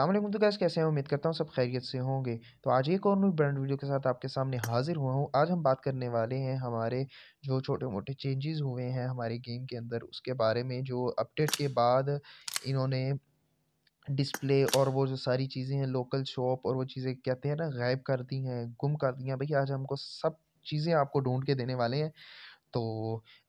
असलम तो गैस कैसे हैं उम्मीद करता हूँ सब खैरियत से होंगे तो आज एक और न्यू ब्रांड वीडियो के साथ आपके सामने हाजिर हुआ हूँ आज हम बात करने वाले हैं हमारे जो छोटे मोटे चेंजेस हुए हैं हमारे गेम के अंदर उसके बारे में जो अपडेट के बाद इन्होंने डिस्प्ले और वो जो सारी चीज़ें हैं लोकल शॉप और वो चीज़ें कहते हैं ना गायब कर दी हैं गुम कर दी हैं भैया आज हमको सब चीज़ें आपको ढूंढ के देने वाले हैं तो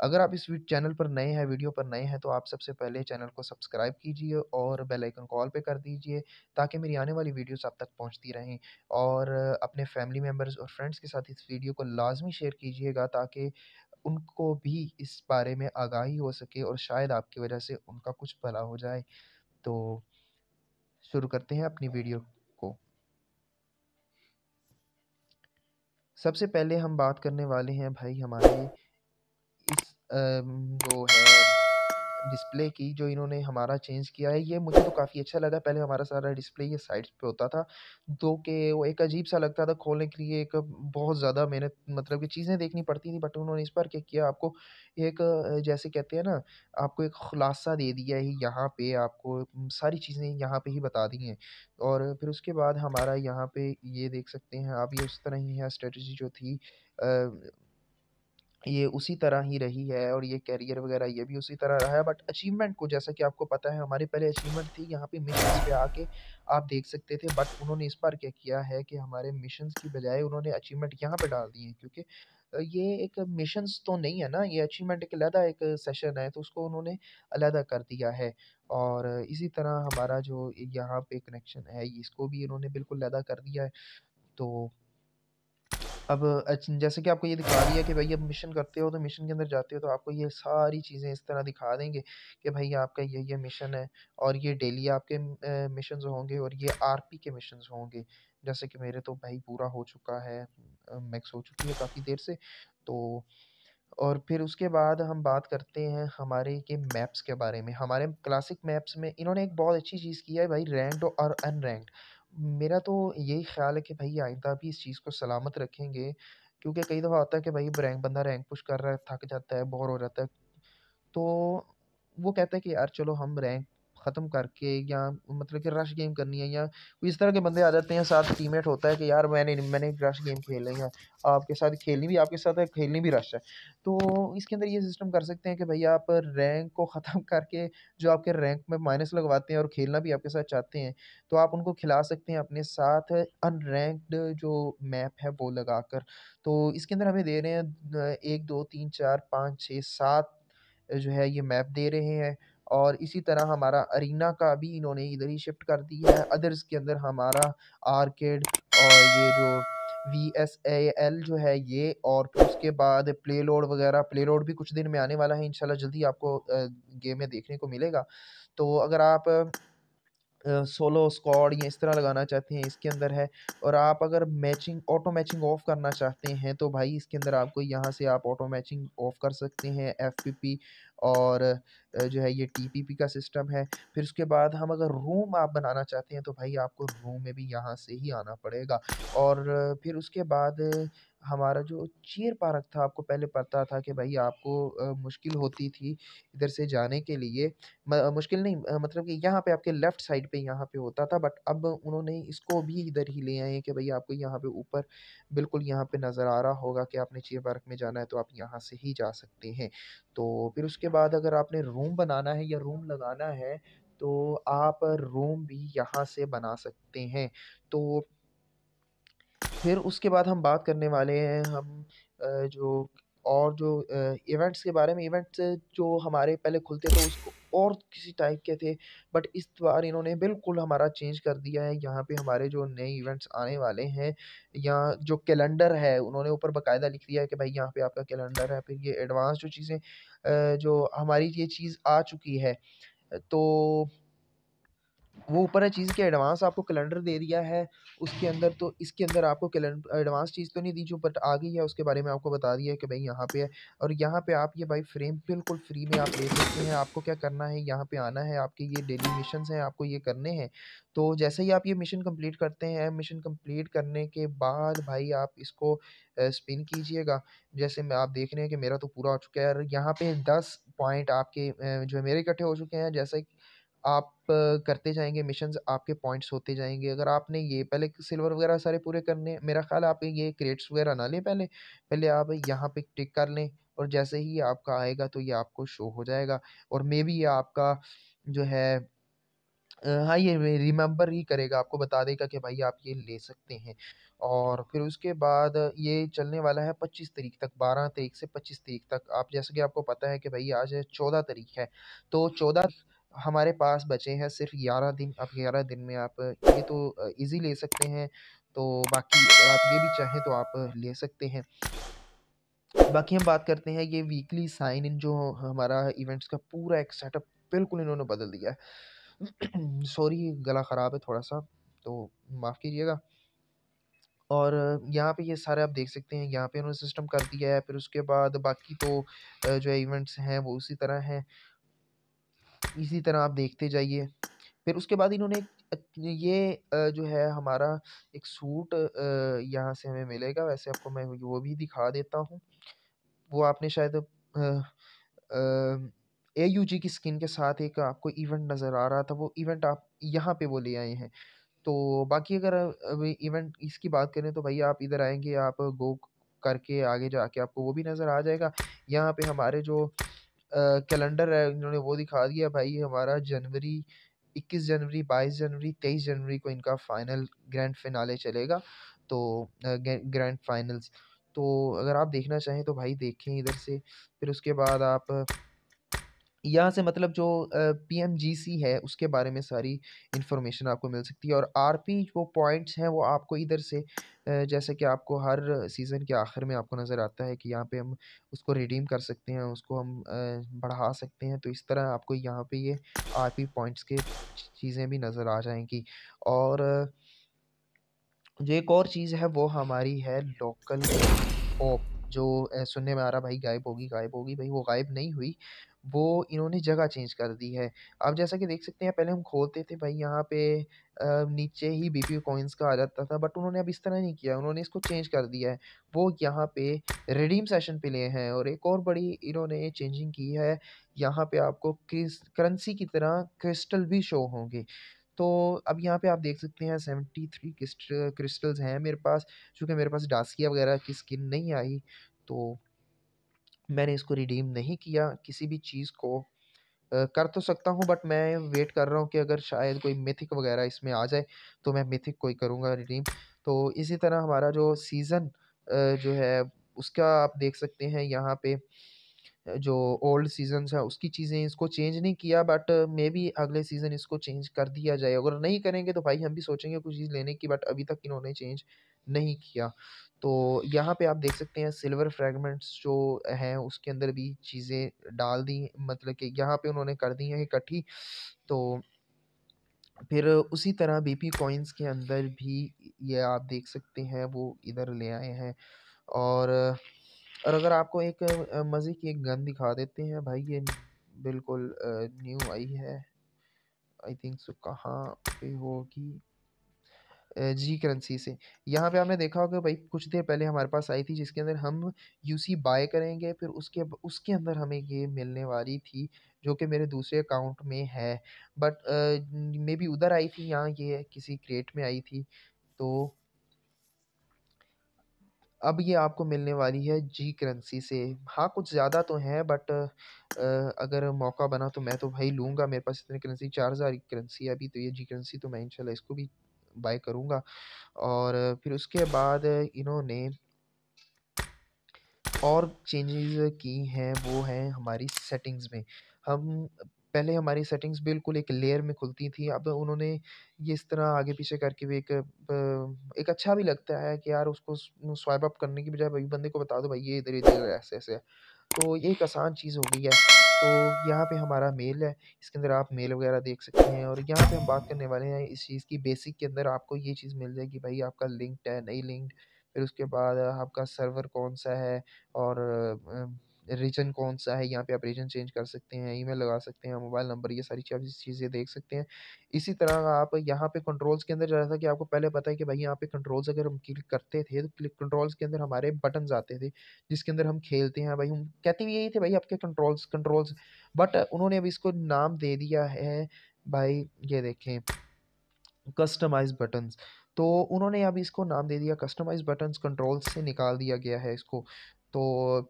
अगर आप इस चैनल पर नए हैं वीडियो पर नए हैं तो आप सबसे पहले चैनल को सब्सक्राइब कीजिए और बेल आइकन को ऑल पे कर दीजिए ताकि मेरी आने वाली वीडियोस आप तक पहुंचती रहें और अपने फैमिली मेम्बर्स और फ्रेंड्स के साथ इस वीडियो को लाजमी शेयर कीजिएगा ताकि उनको भी इस बारे में आगाही हो सके और शायद आपकी वजह से उनका कुछ भला हो जाए तो शुरू करते हैं अपनी वीडियो को सबसे पहले हम बात करने वाले हैं भाई हमारे वो है डिस्प्ले की जो इन्होंने हमारा चेंज किया है ये मुझे तो काफ़ी अच्छा लगा पहले हमारा सारा डिस्प्ले ये साइड्स पे होता था तो के वो एक अजीब सा लगता था खोलने के लिए एक बहुत ज़्यादा मेहनत मतलब कि चीज़ें देखनी पड़ती थी बट उन्होंने इस बार क्या किया आपको एक जैसे कहते हैं ना आपको एक खुलासा दे दिया है यहाँ पर आपको सारी चीज़ें यहाँ पर ही बता दी हैं और फिर उसके बाद हमारा यहाँ पर ये देख सकते हैं आप ये उस तरह ही है स्ट्रेटी जो थी ये उसी तरह ही रही है और ये कैरियर वगैरह ये भी उसी तरह रहा है बट अचीवमेंट को जैसा कि आपको पता है हमारी पहले अचीवमेंट थी यहाँ पे मिशन पे आके आप देख सकते थे बट उन्होंने इस बार क्या किया है कि हमारे मिशन की बजाय उन्होंने अचीवमेंट यहाँ पे डाल दी है क्योंकि ये एक मिशंस तो नहीं है ना ये अचीवमेंट एक अलहदा एक सेशन है तो उसको उन्होंने अलहदा कर दिया है और इसी तरह हमारा जो यहाँ पे कनेक्शन है इसको भी इन्होंने बिल्कुल अलहदा कर दिया है तो अब जैसे कि आपको ये दिखा दिया कि भाई अब मिशन करते हो तो मिशन के अंदर जाते हो तो आपको ये सारी चीज़ें इस तरह दिखा देंगे कि भाई आपका ये ये मिशन है और ये डेली आपके मिशन होंगे और ये आर के मिशन होंगे जैसे कि मेरे तो भाई पूरा हो चुका है मैक्स हो चुकी है काफ़ी देर से तो और फिर उसके बाद हम बात करते हैं हमारे के मैप्स के बारे में हमारे क्लासिक मैप्स में इन्होंने एक बहुत अच्छी चीज़ की है भाई रैंक्ड और अनरैंक्ड मेरा तो यही ख़्याल है कि भाई आइंदा भी इस चीज़ को सलामत रखेंगे क्योंकि कई दफ़ा आता है कि भाई रैंक बंदा रैंक पुश कर रहा है थक जाता है बोर हो जाता है तो वो कहता है कि यार चलो हम रैंक ख़त्म करके या मतलब कि रश गेम करनी है या इस तरह के बंदे आ जाते हैं साथ टीममेट होता है कि यार मैंने मैंने रश गेम रही है आपके साथ खेलनी भी आपके साथ है खेलनी भी रश है तो इसके अंदर ये सिस्टम कर सकते हैं कि भाई आप रैंक को ख़त्म करके जो आपके रैंक में माइनस लगवाते हैं और खेलना भी आपके साथ चाहते हैं तो आप उनको खिला सकते हैं अपने साथ अनरैंकड जो मैप है वो लगा कर तो इसके अंदर हमें दे रहे हैं एक दो तीन चार पाँच छः सात जो है ये मैप दे रहे हैं और इसी तरह हमारा अरीना का भी इन्होंने इधर ही शिफ्ट कर दिया है अदर्स के अंदर हमारा आर्केड और ये जो वी एस ए एल जो है ये और उसके बाद प्ले लोड वगैरह प्ले लोड भी कुछ दिन में आने वाला है इंशाल्लाह जल्दी आपको गेम में देखने को मिलेगा तो अगर आप सोलो स्कॉड या इस तरह लगाना चाहते हैं इसके अंदर है और आप अगर मैचिंग ऑटो मैचिंग ऑफ़ करना चाहते हैं तो भाई इसके अंदर आपको यहाँ से आप ऑटो मैचिंग ऑफ़ कर सकते हैं एफ पी पी और जो है ये टी का सिस्टम है फिर उसके बाद हम अगर रूम आप बनाना चाहते हैं तो भाई आपको रूम में भी यहाँ से ही आना पड़ेगा और फिर उसके बाद हमारा जो चीर पारक था आपको पहले पता था कि भाई आपको मुश्किल होती थी इधर से जाने के लिए मुश्किल नहीं मतलब कि यहाँ पे आपके लेफ़्ट साइड पे यहाँ पे होता था बट अब उन्होंने इसको भी इधर ही ले आए हैं कि भाई आपको यहाँ पे ऊपर बिल्कुल यहाँ पे नज़र आ रहा होगा कि आपने चीर पार्क में जाना है तो आप यहाँ से ही जा सकते हैं तो फिर उसके बाद अगर आपने रूम बनाना है या रूम लगाना है तो आप रूम भी यहाँ से बना सकते हैं तो फिर उसके बाद हम बात करने वाले हैं हम जो और जो इवेंट्स के बारे में इवेंट्स जो हमारे पहले खुलते थे उसको और किसी टाइप के थे बट इस बार इन्होंने बिल्कुल हमारा चेंज कर दिया है यहाँ पे हमारे जो नए इवेंट्स आने वाले हैं यहाँ जो कैलेंडर है उन्होंने ऊपर बकायदा लिख दिया है कि भाई यहाँ पे आपका कैलेंडर है फिर ये एडवांस जो चीज़ें जो हमारी ये चीज़ आ चुकी है तो वो ऊपर है चीज़ के एडवांस आपको कैलेंडर दे दिया है उसके अंदर तो इसके अंदर आपको एडवांस चीज़ तो नहीं दी जो बट आ गई है उसके बारे में आपको बता दिया है कि भाई यहाँ पे है और यहाँ पे आप ये भाई फ्रेम बिल्कुल फ्री में आप ले सकते हैं आपको क्या करना है यहाँ पे आना है आपके ये डेली मिशन हैं आपको ये करने हैं तो जैसे ही आप ये मिशन कम्प्लीट करते हैं मिशन कम्प्लीट करने के बाद भाई आप इसको स्पिन कीजिएगा जैसे मैं आप देख रहे हैं कि मेरा तो पूरा हो चुका है और यहाँ पे दस पॉइंट आपके जो है मेरे इकट्ठे हो चुके हैं जैसे आप करते जाएँगे मिशंस आपके पॉइंट्स होते जाएंगे अगर आपने ये पहले सिल्वर वगैरह सारे पूरे करने मेरा ख्याल आप ये क्रेट्स वगैरह ना लें पहले पहले आप यहाँ पे टिक कर लें और जैसे ही आपका आएगा तो ये आपको शो हो जाएगा और मे बी ये आपका जो है हाँ ये रिमेम्बर ही करेगा आपको बता देगा कि भाई आप ये ले सकते हैं और फिर उसके बाद ये चलने वाला है पच्चीस तारीख तक बारह तारीख से पच्चीस तारीख तक आप जैसे कि आपको पता है कि भाई आज चौदह तारीख है तो चौदह हमारे पास बचे हैं सिर्फ ग्यारह दिन अब ग्यारह दिन में आप ये तो इजी ले सकते हैं तो बाकी आप ये भी चाहें तो आप ले सकते हैं बाकी हम बात करते हैं ये वीकली साइन इन जो हमारा इवेंट्स का पूरा एक सेटअप बिल्कुल इन्होंने बदल दिया है सॉरी गला ख़राब है थोड़ा सा तो माफ़ कीजिएगा और यहाँ पे ये सारे आप देख सकते हैं यहाँ पे उन्होंने सिस्टम कर दिया है फिर उसके बाद बाकी तो जो इवेंट्स हैं वो उसी तरह हैं इसी तरह आप देखते जाइए फिर उसके बाद इन्होंने ये जो है हमारा एक सूट यहाँ से हमें मिलेगा वैसे आपको मैं वो भी दिखा देता हूँ वो आपने शायद ए यू जी की स्किन के साथ एक आपको इवेंट नज़र आ रहा था वो इवेंट आप यहाँ पे वो ले आए हैं तो बाकी अगर इवेंट इसकी बात करें तो भैया आप इधर आएंगे आप गो करके आगे जाके आपको वो भी नज़र आ जाएगा यहाँ पे हमारे जो कैलेंडर है इन्होंने वो दिखा दिया भाई हमारा जनवरी इक्कीस जनवरी बाईस जनवरी तेईस जनवरी को इनका फाइनल ग्रैंड फिनाले चलेगा तो ग्रैंड फाइनल्स तो अगर आप देखना चाहें तो भाई देखें इधर से फिर उसके बाद आप यहाँ से मतलब जो पी एम जी सी है उसके बारे में सारी इन्फॉर्मेशन आपको मिल सकती है और आर पी वो पॉइंट्स हैं वो आपको इधर से जैसे कि आपको हर सीज़न के आखिर में आपको नज़र आता है कि यहाँ पे हम उसको रिडीम कर सकते हैं उसको हम बढ़ा सकते हैं तो इस तरह आपको यहाँ पे ये आर पी पॉइंट्स के चीज़ें भी नज़र आ जाएंगी और जो एक और चीज़ है वो हमारी है लोकल ओप जो सुनने में आ रहा भाई गायब होगी गायब होगी भाई वो गायब नहीं हुई वो इन्होंने जगह चेंज कर दी है आप जैसा कि देख सकते हैं पहले हम खोलते थे भाई यहाँ पे नीचे ही बीपी कॉइन्स का आ जाता था बट उन्होंने अब इस तरह नहीं किया उन्होंने इसको चेंज कर दिया है वो यहाँ पे रिडीम सेशन पे लिए हैं और एक और बड़ी इन्होंने चेंजिंग की है यहाँ पे आपको क्रिस करेंसी की तरह क्रिस्टल भी शो होंगे तो अब यहाँ पे आप देख सकते हैं सेवेंटी थ्री क्रिस्टल्स हैं मेरे पास चूँकि मेरे पास डास्किया वगैरह की स्किन नहीं आई तो मैंने इसको रिडीम नहीं किया किसी भी चीज़ को कर तो सकता हूँ बट मैं वेट कर रहा हूँ कि अगर शायद कोई मिथिक वगैरह इसमें आ जाए तो मैं मिथिक कोई करूँगा रिडीम तो इसी तरह हमारा जो सीज़न जो है उसका आप देख सकते हैं यहाँ पर जो ओल्ड सीजन है उसकी चीज़ें इसको चेंज नहीं किया बट मे बी अगले सीज़न इसको चेंज कर दिया जाए अगर नहीं करेंगे तो भाई हम भी सोचेंगे कुछ चीज़ लेने की बट अभी तक इन्होंने चेंज नहीं किया तो यहाँ पे आप देख सकते हैं सिल्वर फ्रेगमेंट्स जो हैं उसके अंदर भी चीज़ें डाल दी मतलब कि यहाँ पे उन्होंने कर दी हैं इकट्ठी तो फिर उसी तरह पी कॉइन्स के अंदर भी ये आप देख सकते हैं वो इधर ले आए हैं और और अगर आपको एक मज़े की एक गन दिखा देते हैं भाई ये बिल्कुल न्यू आई है आई थिंक सो कहाँ पे होगी जी करेंसी से यहाँ पे आपने देखा होगा भाई कुछ देर पहले हमारे पास आई थी जिसके अंदर हम यूसी बाय करेंगे फिर उसके उसके अंदर हमें ये मिलने वाली थी जो कि मेरे दूसरे अकाउंट में है बट मे बी उधर आई थी यहाँ ये किसी क्रेट में आई थी तो अब ये आपको मिलने वाली है जी करेंसी से हाँ कुछ ज़्यादा तो हैं बट अगर मौका बना तो मैं तो भाई लूँगा मेरे पास इतनी करेंसी चार हज़ार की करेंसी है अभी तो ये जी करेंसी तो मैं इंशाल्लाह इसको भी बाय करूँगा और फिर उसके बाद इन्होंने और चेंजेस की हैं वो हैं हमारी सेटिंग्स में हम पहले हमारी सेटिंग्स बिल्कुल एक लेयर में खुलती थी अब उन्होंने ये इस तरह आगे पीछे करके भी एक एक अच्छा भी लगता है कि यार उसको स्वाइप अप करने की बजाय भाई बंदे को बता दो भाई ये इधर इधर ऐसे ऐसे है तो ये एक आसान चीज़ हो गई है तो यहाँ पे हमारा मेल है इसके अंदर आप मेल वगैरह देख सकते हैं और यहाँ पे हम बात करने वाले हैं इस चीज़ की बेसिक के अंदर आपको ये चीज़ मिल जाएगी भाई आपका लिंक्ड है नहीं लिंक्ड फिर उसके बाद आपका सर्वर कौन सा है और रीजन कौन सा है यहाँ पे आप रीजन चेंज कर सकते हैं ईमेल लगा सकते हैं मोबाइल नंबर ये सारी चीज़ें देख सकते हैं इसी तरह आप यहाँ पे कंट्रोल्स के अंदर जैसा कि आपको पहले पता है कि भाई यहाँ पे कंट्रोल्स अगर हम क्लिक करते थे तो क्लिक कंट्रोल्स के अंदर हमारे बटन आते थे जिसके अंदर हम खेलते हैं भाई हम कहते भी यही थे भाई आपके कंट्रोल्स कंट्रोल्स बट उन्होंने अभी इसको नाम दे दिया है भाई ये देखें कस्टमाइज बटन्स तो उन्होंने अभी इसको नाम दे दिया कस्टमाइज बटन्स कंट्रोल से निकाल दिया गया है इसको तो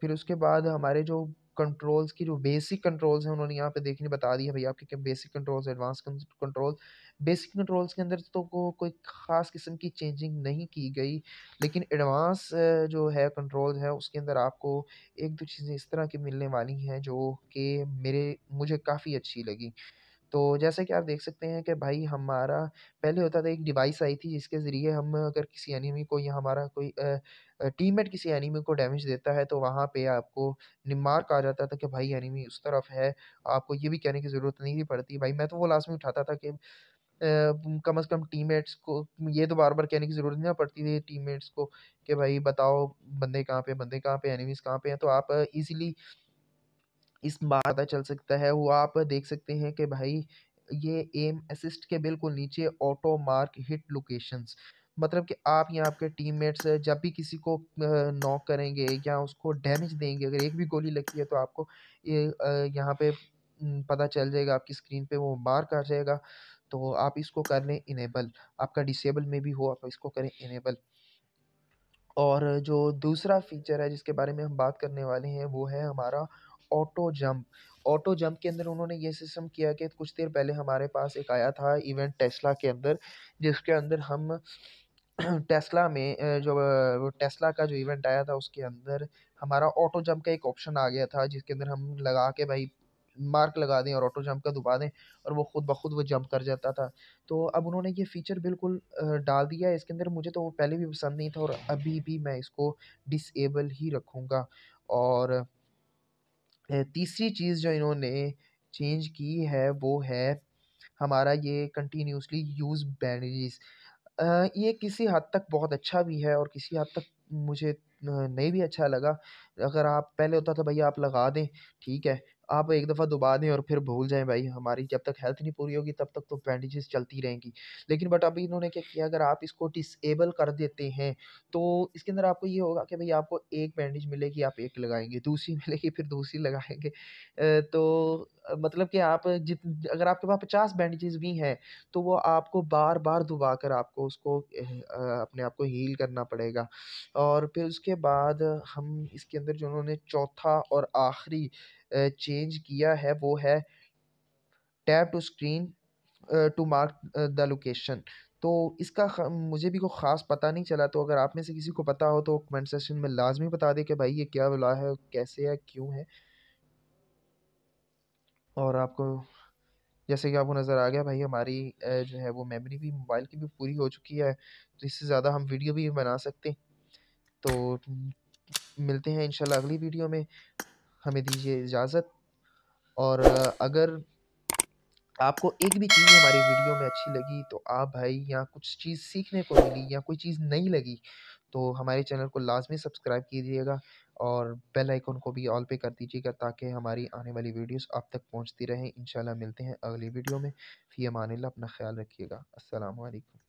फिर उसके बाद हमारे जो कंट्रोल्स की जो बेसिक कंट्रोल्स हैं उन्होंने यहाँ पे देखने बता दिया भैया आपके basic controls advance control basic controls के अंदर तो को, कोई ख़ास किस्म की चेंजिंग नहीं की गई लेकिन एडवांस जो है कंट्रोल है उसके अंदर आपको एक दो चीज़ें इस तरह की मिलने वाली हैं जो कि मेरे मुझे काफ़ी अच्छी लगी तो जैसे कि आप देख सकते हैं कि भाई हमारा पहले होता था एक डिवाइस आई थी जिसके ज़रिए हम अगर किसी एनिमी को या हमारा कोई टीममेट किसी एनिमी को डैमेज देता है तो वहाँ पे आपको मार्क आ जाता था कि भाई एनिमी उस तरफ है आपको ये भी कहने की ज़रूरत नहीं पड़ती भाई मैं तो वो लास्ट में उठाता था कि कम अज़ कम मेट्स को ये तो बार बार कहने की ज़रूरत नहीं पड़ती थी मेट्स को कि भाई बताओ बंदे कहाँ पे बंदे कहाँ पे एनिमीज़ कहाँ पे हैं तो आप ईज़िली इस बार पता चल सकता है वो आप देख सकते हैं कि भाई ये एम असिस्ट के बिल्कुल नीचे ऑटो मार्क हिट लोकेशंस मतलब कि आप या आपके टीममेट्स जब भी किसी को नॉक करेंगे या उसको डैमेज देंगे अगर एक भी गोली लगती है तो आपको ये यहाँ पे पता चल जाएगा आपकी स्क्रीन पे वो मार्क आ जाएगा तो आप इसको कर लें इनेबल आपका डिसेबल में भी हो आप इसको करें इनेबल और जो दूसरा फीचर है जिसके बारे में हम बात करने वाले हैं वो है हमारा ऑटो जंप ऑटो जंप के अंदर उन्होंने ये सिस्टम किया कि कुछ देर पहले हमारे पास एक आया था इवेंट टेस्ला के अंदर जिसके अंदर हम टेस्ला में जो टेस्ला का जो इवेंट आया था उसके अंदर हमारा ऑटो जंप का एक ऑप्शन आ गया था जिसके अंदर हम लगा के भाई मार्क लगा दें और ऑटो जंप का दुबा दें और वो खुद ब खुद वो जंप कर जाता था तो अब उन्होंने ये फ़ीचर बिल्कुल डाल दिया इसके अंदर मुझे तो वो पहले भी पसंद नहीं था और अभी भी मैं इसको डिसेबल ही रखूँगा और तीसरी चीज़ जो इन्होंने चेंज की है वो है हमारा ये कंटिन्यूसली यूज़ बैनरीज ये किसी हद तक बहुत अच्छा भी है और किसी हद तक मुझे नहीं भी अच्छा लगा अगर आप पहले होता था भैया आप लगा दें ठीक है आप एक दफ़ा दुबा दें और फिर भूल जाएं भाई हमारी जब तक हेल्थ नहीं पूरी होगी तब तक तो बैंडेजेस चलती रहेंगी लेकिन बट अभी इन्होंने क्या किया अगर आप इसको डिसेबल कर देते हैं तो इसके अंदर आपको ये होगा कि भाई आपको एक बैंडेज मिलेगी आप एक लगाएंगे दूसरी मिलेगी फिर दूसरी लगाएंगे तो मतलब कि आप जित अगर आपके पास पचास बैंडेजेस भी हैं तो वो आपको बार बार दबा कर आपको उसको अपने आप को हील करना पड़ेगा और फिर उसके बाद हम इसके अंदर जो उन्होंने चौथा और आखिरी चेंज किया है वो है tap to screen to mark the location तो इसका मुझे भी कोई ख़ास पता नहीं चला तो अगर आप में से किसी को पता हो तो कमेंट सेक्शन में लाजमी बता दें कि भाई ये क्या बुला है कैसे है क्यों है और आपको जैसे कि आपको नज़र आ गया भाई हमारी जो है वो मेमोरी भी मोबाइल की भी पूरी हो चुकी है तो इससे ज़्यादा हम वीडियो भी बना सकते तो मिलते हैं इंशाल्लाह अगली वीडियो में हमें दीजिए इजाज़त और अगर आपको एक भी चीज़ हमारी वीडियो में अच्छी लगी तो आप भाई या कुछ चीज़ सीखने को मिली या कोई चीज़ नहीं लगी तो हमारे चैनल को लाजमी सब्सक्राइब कीजिएगा और बेल आइकन को भी ऑल पे कर दीजिएगा ताकि हमारी आने वाली वीडियोस आप तक पहुंचती रहें इंशाल्लाह मिलते हैं अगली वीडियो में फ़ी अमान अपना ख्याल रखिएगा अस्सलाम वालेकुम